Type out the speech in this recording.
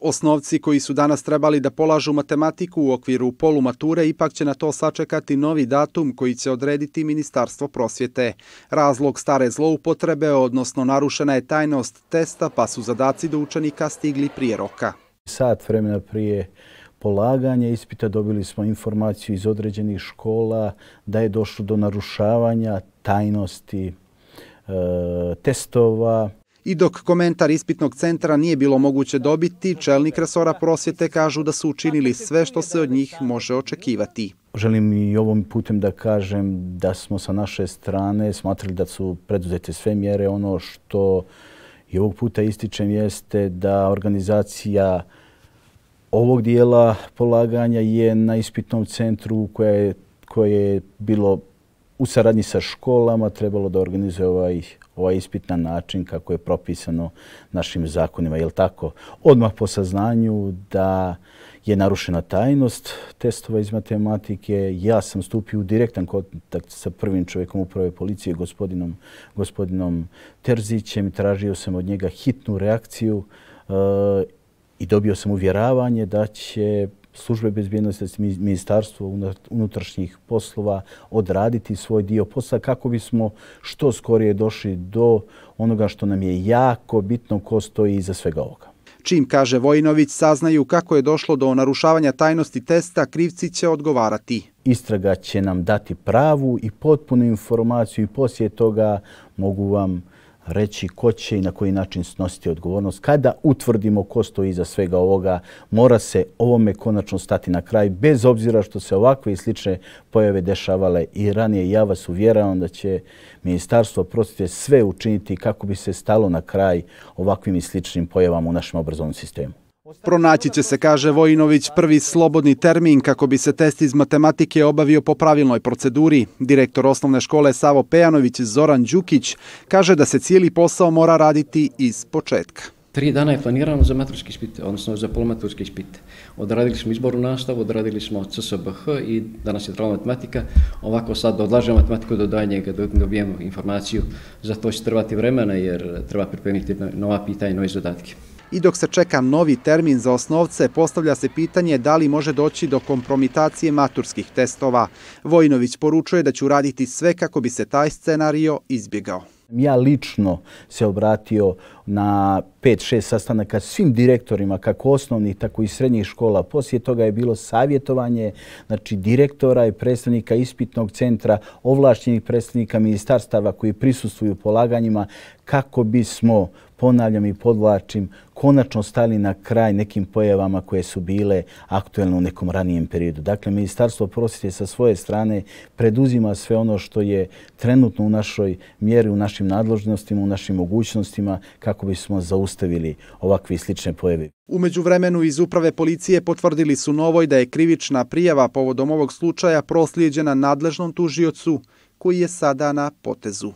Osnovci koji su danas trebali da polažu matematiku u okviru polumature ipak će na to sačekati novi datum koji će odrediti Ministarstvo prosvjete. Razlog stare zloupotrebe, odnosno narušena je tajnost testa, pa su zadaci do učenika stigli prije roka. Sad vremena prije polaganja ispita dobili smo informaciju iz određenih škola da je došlo do narušavanja tajnosti e, testova. I dok komentar ispitnog centra nije bilo moguće dobiti, čelnik resora prosvjete kažu da su učinili sve što se od njih može očekivati. Želim i ovom putem da kažem da smo sa naše strane smatrali da su preduzete sve mjere. Ono što i ovog puta ističem jeste da organizacija ovog dijela polaganja je na ispitnom centru koje, koje je bilo u saradnji sa školama trebalo da organizuje ovaj, ovaj ispit na način kako je propisano našim zakonima. Jel tako? Odmah po saznanju da je narušena tajnost testova iz matematike. Ja sam stupio u direktan kontakt sa prvim čovjekom uprave policije, gospodinom, gospodinom Terzićem. Tražio sam od njega hitnu reakciju e, i dobio sam uvjeravanje da će službe bezbjednosti, ministarstvo unutrašnjih poslova odraditi svoj dio posla kako bismo što skorije došli do onoga što nam je jako bitno ko stoji iza svega ovoga. Čim, kaže Vojinović, saznaju kako je došlo do narušavanja tajnosti testa, krivci će odgovarati. Istraga će nam dati pravu i potpunu informaciju i poslije toga mogu vam odgovarati reći ko će i na koji način snositi odgovornost. Kada utvrdimo ko stoji iza svega ovoga, mora se ovome konačno stati na kraj, bez obzira što se ovakve i slične pojave dešavale i ranije. Ja vas uvjeravam da će Ministarstvo prostite sve učiniti kako bi se stalo na kraj ovakvim i sličnim pojavama u našem obrazovnom sistemu. Pronaći će se, kaže Vojinović, prvi slobodni termin kako bi se test iz matematike obavio po pravilnoj proceduri. Direktor osnovne škole Savo Pejanović Zoran Đukić kaže da se cijeli posao mora raditi iz početka. Tri dana je planirano za maturski ispit, odnosno za polumaturski ispit. Odradili smo izboru nastavu, odradili smo CSBH i danas je trebala matematika. Ovako sad odlažemo matematiku do danjega, da dobijemo informaciju. Za to će trebati vremena jer treba pripremiti nova pitanja i nove zadatke. I dok se čeka novi termin za osnovce, postavlja se pitanje da li može doći do kompromitacije maturskih testova. Vojnović poručuje da će uraditi sve kako bi se taj scenario izbjegao. Ja lično se obratio na pet, šest sastanaka svim direktorima, kako osnovnih, tako i srednjih škola. Poslije toga je bilo savjetovanje znači, direktora i predstavnika ispitnog centra, ovlašćenih predstavnika ministarstava koji prisustuju polaganjima, kako bismo, ponavljam i podvlačim, konačno stali na kraj nekim pojavama koje su bile aktuelne u nekom ranijem periodu. Dakle, Ministarstvo prosvjeti sa svoje strane preduzima sve ono što je trenutno u našoj mjeri, u našim nadložnostima, u našim mogućnostima kako bismo zaustavili ostavili ovakve slične pojave. Umeđu vremenu iz uprave policije potvrdili su Novoj da je krivična prijava povodom ovog slučaja proslijeđena nadležnom tužiocu koji je sada na potezu.